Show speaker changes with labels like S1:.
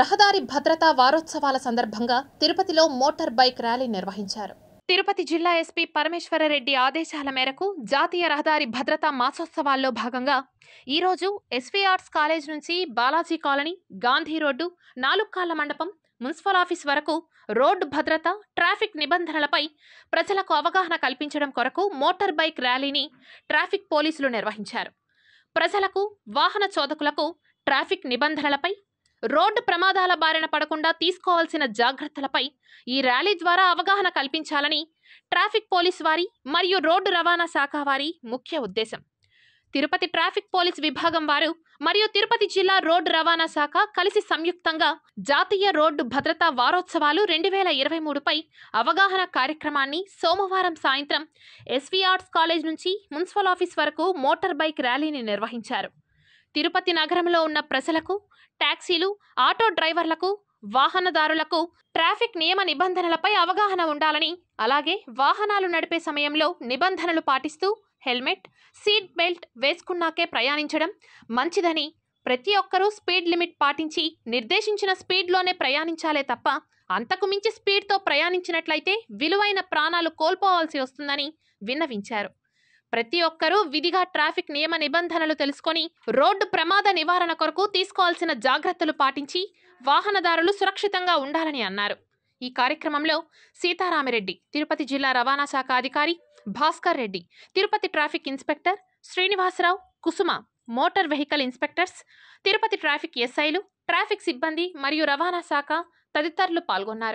S1: రహదారి భద్రతా వారోత్సవాల సందర్భంగా తిరుపతిలో మోటార్ బైక్ ర్యాలీ నిర్వహించారు తిరుపతి జిల్లా ఎస్పీ పరమేశ్వరరెడ్డి ఆదేశాల మేరకు జాతీయ రహదారి భద్రతా మాసోత్సవాల్లో భాగంగా ఈరోజు ఎస్వీ ఆర్ట్స్ కాలేజ్ నుంచి Balaji colony Gandhi road Nalukkalla Mandapam municipal office వరకు రోడ్డు భద్రత ట్రాఫిక్ నిబంధనలపై ప్రజలకు అవగాహన కల్పించడం కొరకు మోటార్ బైక్ ర్యాలీని ట్రాఫిక్ పోలీసులు నిర్వహించారు ప్రజలకు వాహన చోదకులకు ట్రాఫిక్ నిబంధనలపై రోడ్డు ప్రమాదాల బారిన పడకుండా తీసుకోవాల్సిన జాగ్రత్తలపై ఈ ర్యాలీ ద్వారా అవగాహన కల్పించాలని ట్రాఫిక్ పోలీస్ వారి మరియు రోడ్డు రవాణా శాఖ వారి ముఖ్య ఉద్దేశం తిరుపతి ట్రాఫిక్ పోలీస్ విభాగం వారు మరియు తిరుపతి జిల్లా రోడ్డు రవాణా శాఖ కలిసి సంయుక్తంగా జాతీయ రోడ్డు భద్రతా వారోత్సవాలు రెండు వేల ఇరవై మూడుపై అవగాహన కార్యక్రమాన్ని సోమవారం సాయంత్రం ఎస్వి ఆర్ట్స్ కాలేజ్ నుంచి మున్సిపల్ ఆఫీస్ వరకు మోటార్ బైక్ ర్యాలీని నిర్వహించారు తిరుపతి నగరంలో ఉన్న ప్రజలకు ట్యాక్సీలు ఆటో డ్రైవర్లకు వాహనదారులకు ట్రాఫిక్ నియమ నిబంధనలపై అవగాహన ఉండాలని అలాగే వాహనాలు నడిపే సమయంలో నిబంధనలు పాటిస్తూ హెల్మెట్ సీట్ బెల్ట్ వేసుకున్నాకే ప్రయాణించడం మంచిదని ప్రతి ఒక్కరూ స్పీడ్ లిమిట్ పాటించి నిర్దేశించిన స్పీడ్లోనే ప్రయాణించాలే తప్ప అంతకుమించి స్పీడ్తో ప్రయాణించినట్లయితే విలువైన ప్రాణాలు కోల్పోవాల్సి వస్తుందని విన్నవించారు ప్రతి ఒక్కరూ విధిగా ట్రాఫిక్ నియమ నిబంధనలు తెలుసుకొని రోడ్డు ప్రమాద నివారణ కొరకు తీసుకోవాల్సిన జాగ్రత్తలు పాటించి వాహనదారులు సురక్షితంగా ఉండాలని అన్నారు ఈ కార్యక్రమంలో సీతారామిరెడ్డి తిరుపతి జిల్లా రవాణా శాఖ అధికారి Bhaskar Reddy Tirupati traffic inspector Srinivasarao Kusuma motor vehicle inspectors Tirupati traffic ఎస్ఐలు ట్రాఫిక్ సిబ్బంది మరియు రవాణా శాఖ తదితరులు పాల్గొన్నారు